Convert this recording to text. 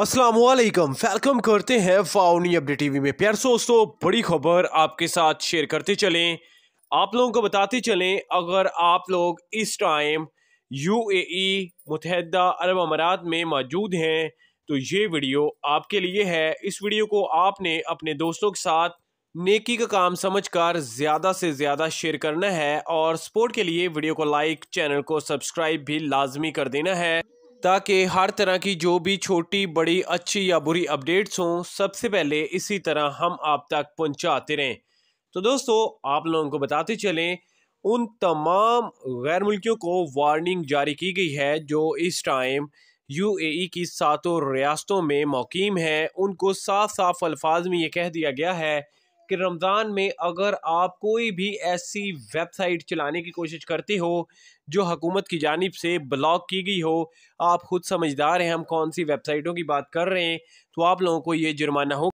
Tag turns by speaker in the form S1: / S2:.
S1: Aslam welcome करते हैं फाउनी update TV में प्यार दोस्तों बड़ी
S2: खबर आपके साथ शेयर करते चलें आप लोगों को बताते चलें अगर आप लोग इस टाइम यूएई मुतहदा अरब अमारात में मौजूद हैं तो ये वीडियो आपके लिए है इस वीडियो को आपने अपने दोस्तों के साथ नेकी का काम समझकर ज़्यादा से ज़्यादा शेयर करना है और सपोर्ट के लिए वीडियो को लाइक चैनल को सब्सक्राइब भी लाजमी कर देना है ताकि हर तरह की जो भी छोटी बड़ी अच्छी या बुरी अपडेट्स हों सबसे पहले इसी तरह हम आप तक पहुंचाते रहें तो दोस्तों आप लोगों को बताते चलें उन तमाम गैर मुल्कियों को वार्निंग जारी की गई है जो इस टाइम यूएई e की सातों रियासतों में मक़ीम हैं उनको साफ साफ अल्फाज में ये कह दिया गया है कि रमज़ान में अगर आप कोई भी ऐसी वेबसाइट चलाने की कोशिश करते हो जो हकूमत की जानब से ब्लॉक की गई हो आप ख़ुद समझदार हैं हम कौन सी वेबसाइटों की बात कर रहे हैं तो आप लोगों को ये जुर्माना हो